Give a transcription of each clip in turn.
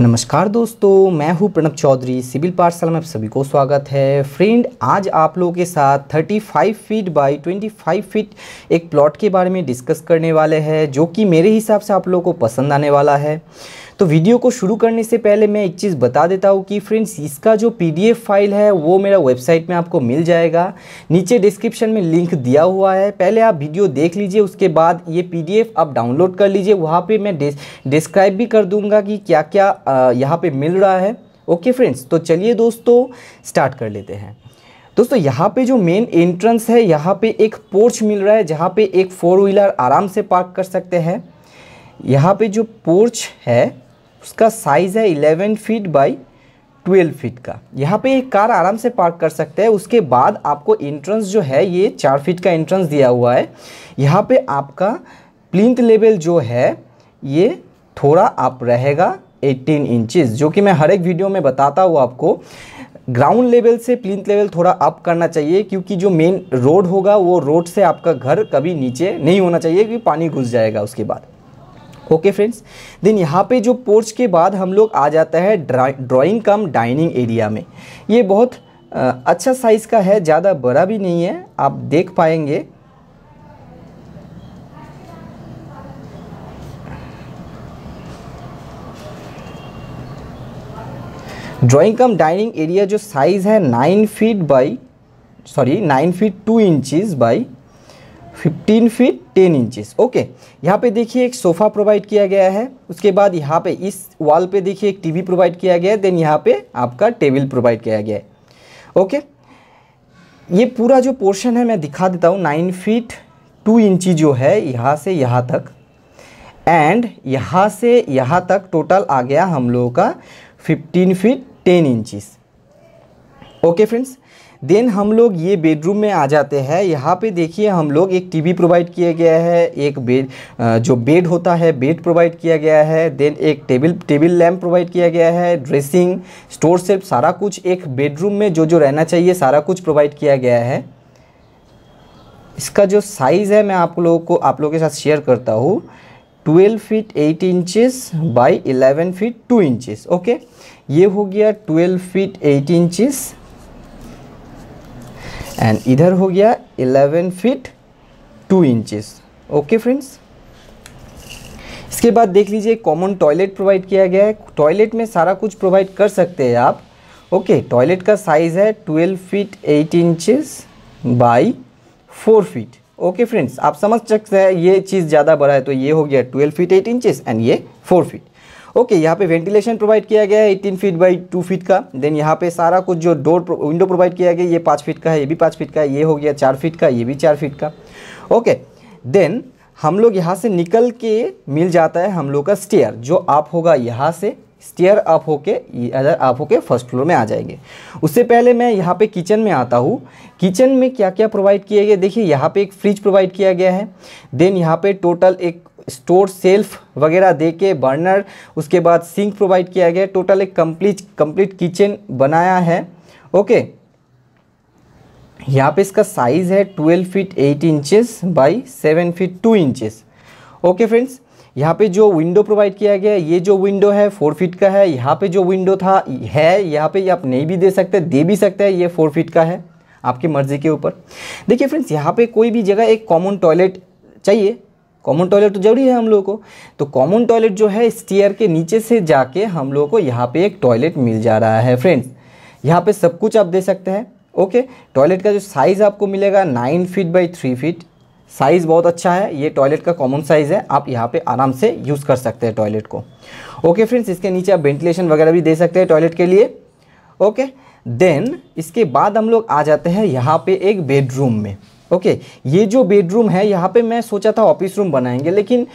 नमस्कार दोस्तों मैं हूं प्रणब चौधरी सिविल पार्सल में आप सभी को स्वागत है फ्रेंड आज आप लोगों के साथ 35 फीट बाय 25 फीट एक प्लॉट के बारे में डिस्कस करने वाले हैं जो कि मेरे हिसाब से आप लोगों को पसंद आने वाला है तो वीडियो को शुरू करने से पहले मैं एक चीज़ बता देता हूँ कि फ्रेंड्स इसका जो पी फाइल है वो मेरा वेबसाइट में आपको मिल जाएगा नीचे डिस्क्रिप्शन में लिंक दिया हुआ है पहले आप वीडियो देख लीजिए उसके बाद ये पी आप डाउनलोड कर लीजिए वहाँ पर मैं डिस्क्राइब भी कर दूँगा कि क्या क्या यहाँ पर मिल रहा है ओके फ्रेंड्स तो चलिए दोस्तों स्टार्ट कर लेते हैं दोस्तों यहाँ पे जो मेन एंट्रेंस है यहाँ पे एक पोर्च मिल रहा है जहाँ पे एक फोर व्हीलर आराम से पार्क कर सकते हैं यहाँ पे जो पोर्च है उसका साइज़ है eleven feet by twelve feet का यहाँ पे एक कार आराम से पार्क कर सकते हैं उसके बाद आपको एंट्रेंस जो है ये चार फीट का एंट्रेंस दिया हुआ है यहाँ पे आपका प्लिंथ लेवल जो है ये थोड़ा आप रहेगा 18 इंचेस जो कि मैं हर एक वीडियो में बताता हूँ आपको ग्राउंड लेवल से प्लिंथ लेवल थोड़ा अप करना चाहिए क्योंकि जो मेन रोड होगा वो रोड से आपका घर कभी नीचे नहीं होना चाहिए क्योंकि पानी घुस जाएगा उसके बाद ओके फ्रेंड्स देन यहाँ पे जो पोर्च के बाद हम लोग आ जाता है ड्राइंग कम डाइनिंग एरिया में ये बहुत आ, अच्छा साइज़ का है ज़्यादा बड़ा भी नहीं है आप देख पाएंगे ड्राइंग कम डाइनिंग एरिया जो साइज़ है nine feet by sorry nine feet two inches by 15 feet 10 inches okay यहाँ पे देखिए एक सोफ़ा प्रोवाइड किया गया है उसके बाद यहाँ पे इस वॉल पे देखिए एक टीवी प्रोवाइड किया गया है देन यहाँ पे आपका टेबल प्रोवाइड किया गया है ओके ये पूरा जो पोर्शन है मैं दिखा देता हूँ नाइन फीट टू इंची जो है यहाँ से यहाँ तक एंड यहाँ से यहाँ तक टोटल आ गया हम लोगों का fifteen feet ten inches okay friends then हम लोग ये बेडरूम में आ जाते हैं यहाँ पे देखिए हम लोग एक टीवी प्रोवाइड किया गया है एक बेड जो बेड होता है बेड प्रोवाइड किया गया है देन एक टेबल टेबल लैम्प प्रोवाइड किया गया है ड्रेसिंग स्टोर सेल्फ सारा कुछ एक बेडरूम में जो जो रहना चाहिए सारा कुछ प्रोवाइड किया गया है इसका जो साइज़ है मैं आप लोगों को आप लोगों के साथ शेयर करता हूँ twelve feet eight inches by 11 feet two inches okay ये हो गया twelve feet eight inches and इधर हो गया 11 फीट 2 इंचेस ओके फ्रेंड्स इसके बाद देख लीजिए कॉमन टॉयलेट प्रोवाइड किया गया है टॉयलेट में सारा कुछ प्रोवाइड कर सकते हैं आप ओके टॉयलेट का साइज़ है 12 feet 8 inches by 4 feet okay friends आप समझ सकते हैं ये चीज़ ज़्यादा बड़ा है तो ये हो गया 12 फीट 8 इंचेस एंड ये 4 फीट ओके यहाँ पे वेंटिलेशन प्रोवाइड किया गया है eighteen feet by two feet का देन यहाँ पे सारा कुछ जो डोर विंडो प्रोवाइड किया गया ये पाँच फीट का है ये भी पाँच फीट का है ये हो गया चार फीट का ये भी चार फीट का ओके देन हम लोग यहाँ से निकल के मिल जाता है हम लोग का स्टेयर जो आप होगा यहाँ से स्टेयर आप होके अगर आप होके फर्स्ट फ्लोर में आ जाएंगे उससे पहले मैं यहाँ पे किचन में आता हूँ किचन में क्या क्या प्रोवाइड किया गया देखिए यहाँ पे एक फ्रिज प्रोवाइड किया गया है देन यहाँ पे टोटल एक स्टोर सेल्फ वगैरह दे के बर्नर उसके बाद सिंक प्रोवाइड किया गया टोटल एक कंप्लीट कंप्लीट किचन बनाया है ओके यहाँ पे इसका साइज़ है 12 feet 8 inches by 7 feet 2 inches okay friends यहाँ पे जो विंडो प्रोवाइड किया गया ये जो विंडो है फोर फीट का है यहाँ पे जो विंडो था है यहाँ पे आप नहीं भी दे सकते दे भी सकते हैं ये फोर फीट का है आपकी मर्ज़ी के ऊपर देखिए फ्रेंड्स यहाँ पे कोई भी जगह एक कॉमन टॉयलेट चाहिए कॉमन टॉयलेट तो जरूरी है हम लोगों को तो कॉमन टॉयलेट जो है स्टीयर के नीचे से जाके हम लोगों को यहाँ पे एक टॉयलेट मिल जा रहा है फ्रेंड्स यहाँ पे सब कुछ आप दे सकते हैं ओके टॉयलेट का जो साइज़ आपको मिलेगा nine feet by three feet size बहुत अच्छा है ये टॉयलेट का कॉमन साइज़ है आप यहाँ पे आराम से यूज़ कर सकते हैं टॉयलेट को ओके फ्रेंड्स इसके नीचे आप वेंटिलेशन वगैरह भी दे सकते हैं टॉयलेट के लिए ओके देन इसके बाद हम लोग आ जाते हैं यहाँ पे एक बेडरूम में ओके ये जो बेडरूम है यहाँ पे मैं सोचा था ऑफिस रूम बनाएंगे लेकिन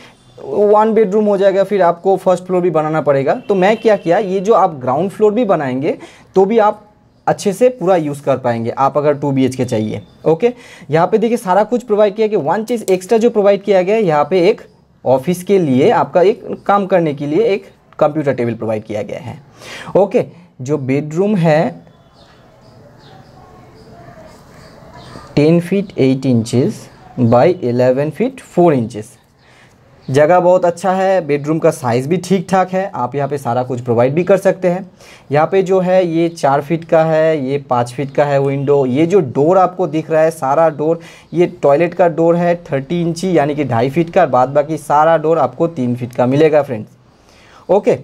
वन बेडरूम हो जाएगा फिर आपको फर्स्ट फ्लोर भी बनाना पड़ेगा तो मैं क्या किया ये जो आप ग्राउंड फ्लोर भी बनाएंगे तो भी आप अच्छे से पूरा यूज़ कर पाएंगे आप अगर टू बी के चाहिए ओके यहाँ पे देखिए सारा कुछ प्रोवाइड किया गया वन चीज़ एक्स्ट्रा जो प्रोवाइड किया गया यहाँ पे एक ऑफिस के लिए आपका एक काम करने के लिए एक कंप्यूटर टेबल प्रोवाइड किया गया है ओके जो बेडरूम है ten feet eight inches by eleven feet four inches जगह बहुत अच्छा है बेडरूम का साइज़ भी ठीक ठाक है आप यहाँ पे सारा कुछ प्रोवाइड भी कर सकते हैं यहाँ पे जो है ये चार फीट का है ये पाँच फीट का है विंडो ये जो डोर आपको दिख रहा है सारा डोर ये टॉयलेट का डोर है थर्टी इंची यानी कि ढाई फीट का बाद बाकी सारा डोर आपको तीन फीट का मिलेगा फ्रेंड्स ओके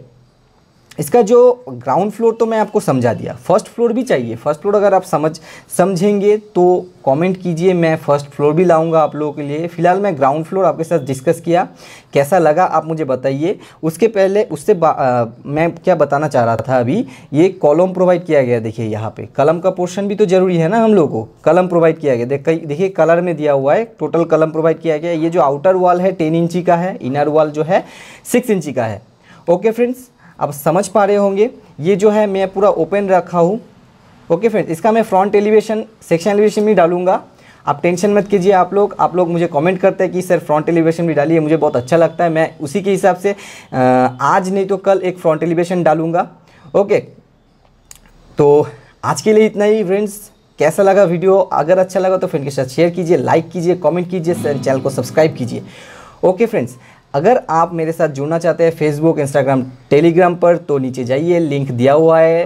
इसका जो ग्राउंड फ्लोर तो मैं आपको समझा दिया फर्स्ट फ्लोर भी चाहिए फर्स्ट फ्लोर अगर आप समझ समझेंगे तो कमेंट कीजिए मैं फर्स्ट फ्लोर भी लाऊंगा आप लोगों के लिए फ़िलहाल मैं ग्राउंड फ्लोर आपके साथ डिस्कस किया कैसा लगा आप मुझे बताइए उसके पहले उससे आ, मैं क्या बताना चाह रहा था अभी ये कॉलम प्रोवाइड किया गया देखिए यहाँ पर कलम का पोर्शन भी तो ज़रूरी है ना हम लोग को कलम प्रोवाइड किया गया देखिए कलर में दिया हुआ है टोटल कलम प्रोवाइड किया गया ये जो आउटर वॉल है टेन इंची का है इनर वॉल जो है सिक्स इंची का है ओके फ्रेंड्स आप समझ पा रहे होंगे ये जो है मैं पूरा ओपन रखा हूँ ओके फ्रेंड्स इसका मैं फ्रंट एलिवेशन सेक्शन एलिवेशन भी डालूंगा आप टेंशन मत कीजिए आप लोग आप लोग मुझे कमेंट करते हैं कि सर फ्रंट एलिवेशन भी डालिए मुझे बहुत अच्छा लगता है मैं उसी के हिसाब से आज नहीं तो कल एक फ्रंट एलिवेशन डालूंगा ओके तो आज के लिए इतना ही फ्रेंड्स कैसा लगा वीडियो अगर अच्छा लगा तो फ्रेंड के साथ शेयर कीजिए लाइक कीजिए कॉमेंट कीजिए चैनल को सब्सक्राइब कीजिए ओके फ्रेंड्स अगर आप मेरे साथ जुड़ना चाहते हैं फेसबुक इंस्टाग्राम टेलीग्राम पर तो नीचे जाइए लिंक दिया हुआ है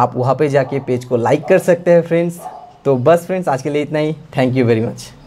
आप वहाँ पे जाके पेज को लाइक कर सकते हैं फ्रेंड्स तो बस फ्रेंड्स आज के लिए इतना ही थैंक यू वेरी मच